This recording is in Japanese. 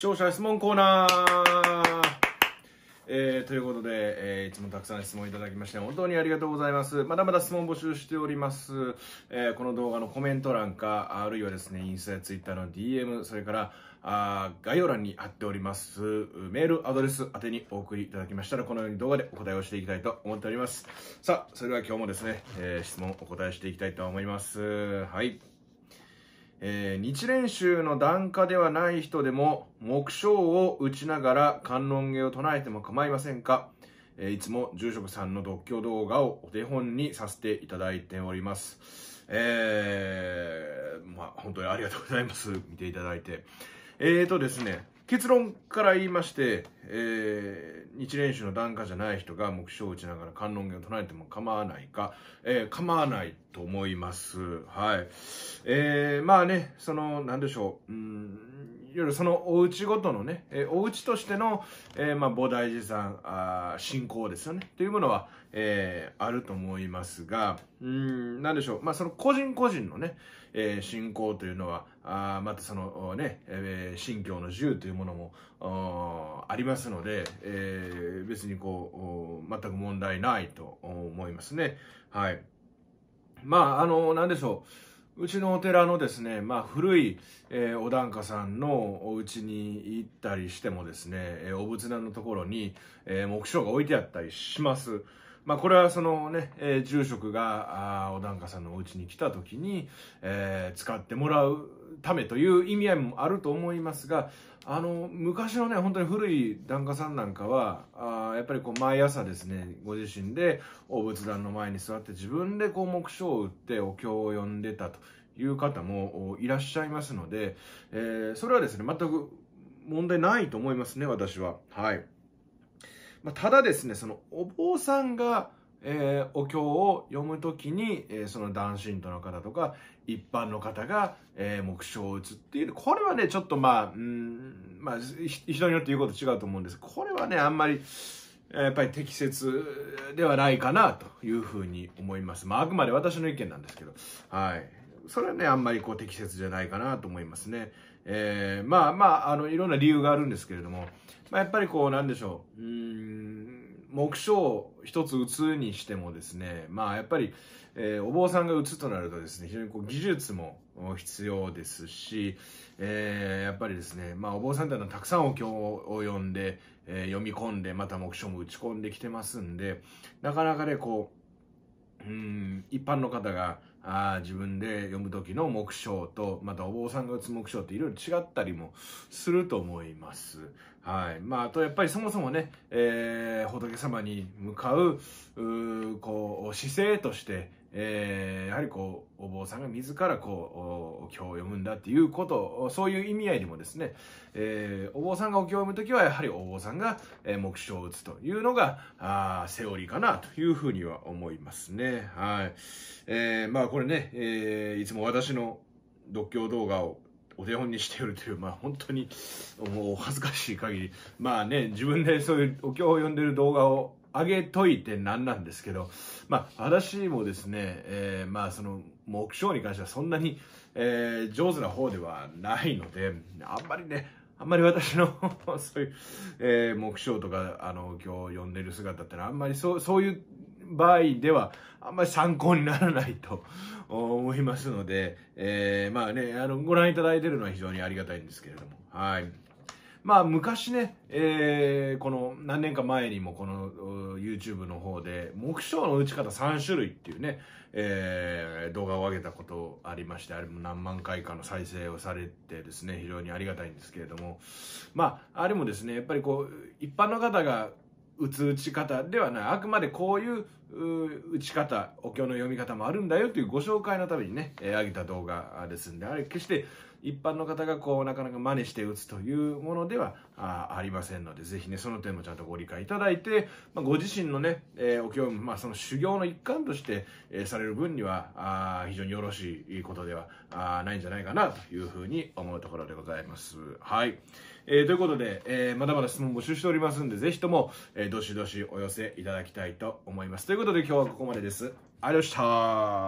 視聴者質問コーナー、えー、ということで、えー、いつもたくさん質問いただきまして本当にありがとうございますまだまだ質問募集しております、えー、この動画のコメント欄かあるいはですねインスタやツイッターの DM それからあ概要欄に貼っておりますメールアドレス宛てにお送りいただきましたらこのように動画でお答えをしていきたいと思っておりますさあそれでは今日もですね、え質問お答えしていきたいと思いますはいえー、日蓮宗の檀家ではない人でも、目標を打ちながら観音芸を唱えても構いませんか、えー、いつも住職さんの独居動画をお手本にさせていただいております。えー、まあ、本当にありがとうございます。見ていただいて。えーとですね、結論から言いまして、えー、日蓮宗の檀家じゃない人が目標を打ちながら観音源を唱えても構わないか、えー、構わないと思います。はい。えー、まあね、その、なんでしょう、うん、いわゆるそのお家ごとのね、えー、お家としての、えー、まあ、菩提寺さん、あ信仰ですよね、というものは、えー、あると思いますが、うん、なんでしょう、まあ、その個人個人のね、えー、信仰というのは、あまたそのね、えー、信教の自由というものもありますので、えー、別にこう、全く問題ないと思いますね。はい。まあ、あの、何でしょう。うちのお寺のですね、まあ、古い、えー、お檀家さんのお家に行ったりしてもですね、えお仏壇のところに、えー、目標が置いてあったりします。まあ、これはそのね、えー、住職が、あお檀家さんのお家に来た時に、えー、使ってもらうためという意味合いもあると思いますが、あの、昔のね、本当に古い檀家さんなんかは、あやっぱりこう、毎朝ですね、ご自身で、お仏壇の前に座って自分でこう、目標を打ってお経を読んでたという方もいらっしゃいますので、えー、それはですね、全く問題ないと思いますね、私は。はい。まあ、ただですね、そのお坊さんが、えー、お経を読むときに、えー、その男神徒の方とか、一般の方が、えー、目標を打つっていう、これはね、ちょっとまあ、うんまあ、人によって言うこと違うと思うんです。これはね、あんまり、やっぱり適切ではないかなというふうに思います。まあ、あくまで私の意見なんですけど。はい。それはね、あんまりこう適切じゃないかなと思いますね。えー、まあまあ、あの、いろんな理由があるんですけれども、まあ、やっぱりこう、なんでしょう、うん、目標を一つ打つにしてもですね、まあやっぱり、えー、お坊さんが打つとなるとですね、非常にこう技術も必要ですし、えー、やっぱりですね、まあお坊さんというのはたくさんお経を読んで、えー、読み込んで、また目標も打ち込んできてますんで、なかなかね、こう、うん、一般の方が、あ自分で読む時の目標と、またお坊さんが打つ目標っていろいろ違ったりもすると思います。はい。まあ、あとやっぱりそもそもね、えー、仏様に向かう、ううこう姿勢として、えー、やはりこうお坊さんが自らこうお経を読むんだっていうことそういう意味合いでもですね、えー、お坊さんがお経を読む時はやはりお坊さんがえ目標を打つというのがあセオリーかなというふうには思いますね。はいえー、まあこれね、えー、いつも私の読経動画をお手本にしているという、まあ本当にもう恥ずかしい限り、まあね、自分でそういうお経を読んでる動画をあげといてなんなんですけど、まあ、私もですね、えー、まあ、その、目標に関してはそんなに、えー、上手な方ではないので、あんまりね、あんまり私の そういう、えー、目標とか、あの、今日読んでる姿ってのは、あんまりそう、そういう場合では、あんまり参考にならないと 思いますので、えー、まあね、あの、ご覧いただいてるのは非常にありがたいんですけれども、はい。まあ昔ね、えー、この何年か前にもこの YouTube の方で、目標の打ち方3種類っていうね、えー、動画を上げたことありまして、あれも何万回かの再生をされてですね、非常にありがたいんですけれども、まあ、あれもですね、やっぱりこう、一般の方が打つ打ち方ではない。あくまでこういう打ち方、お経の読み方もあるんだよというご紹介のためにね、えー、上げた動画ですんで、あれ決して一般の方がこうなかなか真似して打つというものではありませんので、ぜひね、その点もちゃんとご理解いただいて、まあ、ご自身のね、えー、お経も、まあ、その修行の一環として、えー、される分にはあ非常によろしいことではないんじゃないかなというふうに思うところでございます。はい。えー、ということで、えー、まだまだ質問募集しておりますんで、ぜひとも、えー、どしどしお寄せいただきたいと思います。ということで今日はここまでです。ありがとうございました。